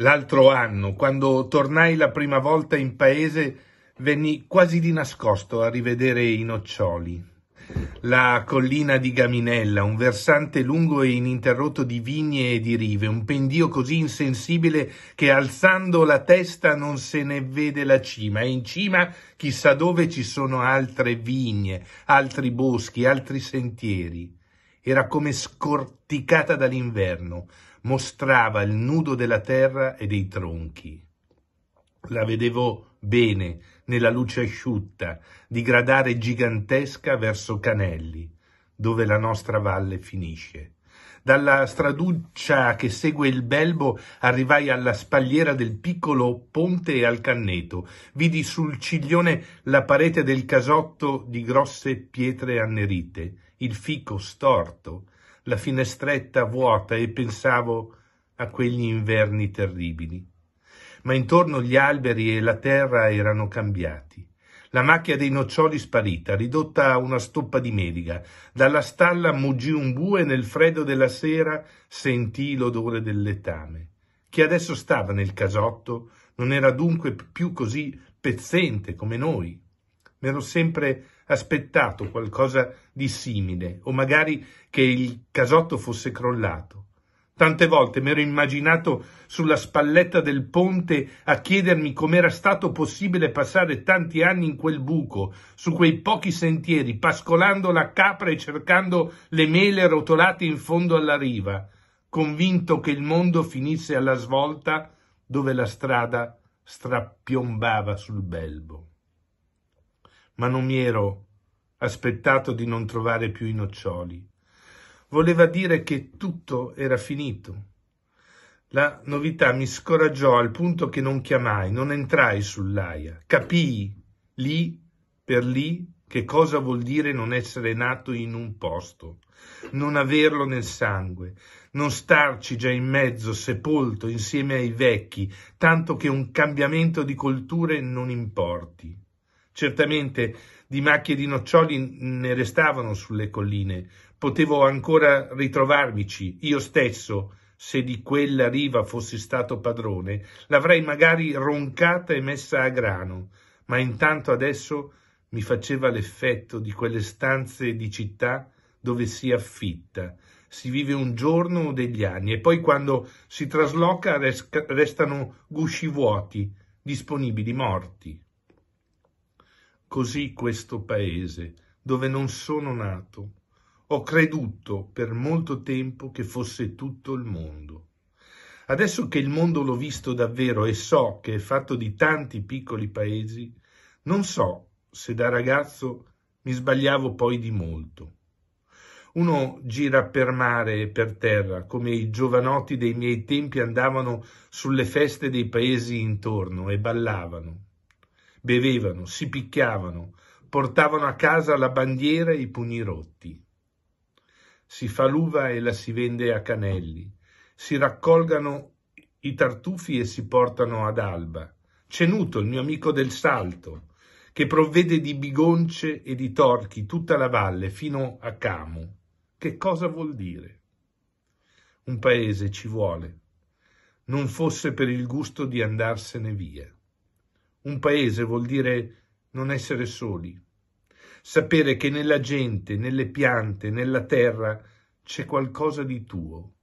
L'altro anno, quando tornai la prima volta in paese, venni quasi di nascosto a rivedere i noccioli. La collina di Gaminella, un versante lungo e ininterrotto di vigne e di rive, un pendio così insensibile che alzando la testa non se ne vede la cima, e in cima chissà dove ci sono altre vigne, altri boschi, altri sentieri. Era come scorticata dall'inverno, mostrava il nudo della terra e dei tronchi. La vedevo bene nella luce asciutta, digradare gigantesca verso Canelli, dove la nostra valle finisce. Dalla straduccia che segue il Belbo arrivai alla spalliera del piccolo ponte e al canneto. Vidi sul ciglione la parete del casotto di grosse pietre annerite, il fico storto, la finestretta vuota e pensavo a quegli inverni terribili. Ma intorno gli alberi e la terra erano cambiati la macchia dei noccioli sparita, ridotta a una stoppa di meliga. Dalla stalla muggì un bue e nel freddo della sera sentì l'odore del letame. Chi adesso stava nel casotto non era dunque più così pezzente come noi. Mi ero sempre aspettato qualcosa di simile, o magari che il casotto fosse crollato. Tante volte mi ero immaginato sulla spalletta del ponte a chiedermi com'era stato possibile passare tanti anni in quel buco, su quei pochi sentieri, pascolando la capra e cercando le mele rotolate in fondo alla riva, convinto che il mondo finisse alla svolta dove la strada strappiombava sul belbo. Ma non mi ero aspettato di non trovare più i noccioli voleva dire che tutto era finito. La novità mi scoraggiò al punto che non chiamai, non entrai sull'aia. Capii lì per lì che cosa vuol dire non essere nato in un posto, non averlo nel sangue, non starci già in mezzo, sepolto insieme ai vecchi, tanto che un cambiamento di colture non importi. Certamente di macchie di noccioli ne restavano sulle colline. Potevo ancora ritrovarmici, io stesso, se di quella riva fossi stato padrone, l'avrei magari roncata e messa a grano, ma intanto adesso mi faceva l'effetto di quelle stanze di città dove si affitta, si vive un giorno o degli anni e poi quando si trasloca restano gusci vuoti, disponibili, morti così questo paese, dove non sono nato. Ho creduto per molto tempo che fosse tutto il mondo. Adesso che il mondo l'ho visto davvero e so che è fatto di tanti piccoli paesi, non so se da ragazzo mi sbagliavo poi di molto. Uno gira per mare e per terra, come i giovanotti dei miei tempi andavano sulle feste dei paesi intorno e ballavano bevevano, si picchiavano, portavano a casa la bandiera e i pugni rotti. Si fa l'uva e la si vende a Canelli, si raccolgano i tartufi e si portano ad Alba. Cenuto, il mio amico del Salto, che provvede di bigonce e di torchi tutta la valle fino a Camu. Che cosa vuol dire? Un paese ci vuole, non fosse per il gusto di andarsene via. Un paese vuol dire non essere soli, sapere che nella gente, nelle piante, nella terra c'è qualcosa di tuo,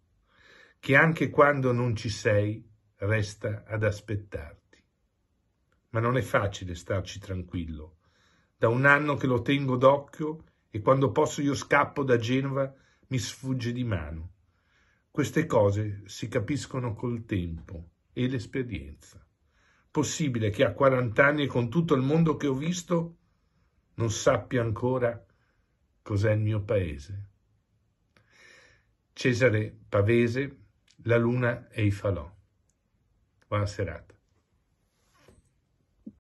che anche quando non ci sei resta ad aspettarti. Ma non è facile starci tranquillo. Da un anno che lo tengo d'occhio e quando posso io scappo da Genova mi sfugge di mano. Queste cose si capiscono col tempo e l'esperienza possibile che a 40 anni con tutto il mondo che ho visto non sappia ancora cos'è il mio paese? Cesare Pavese, La Luna e i Falò. Buona serata.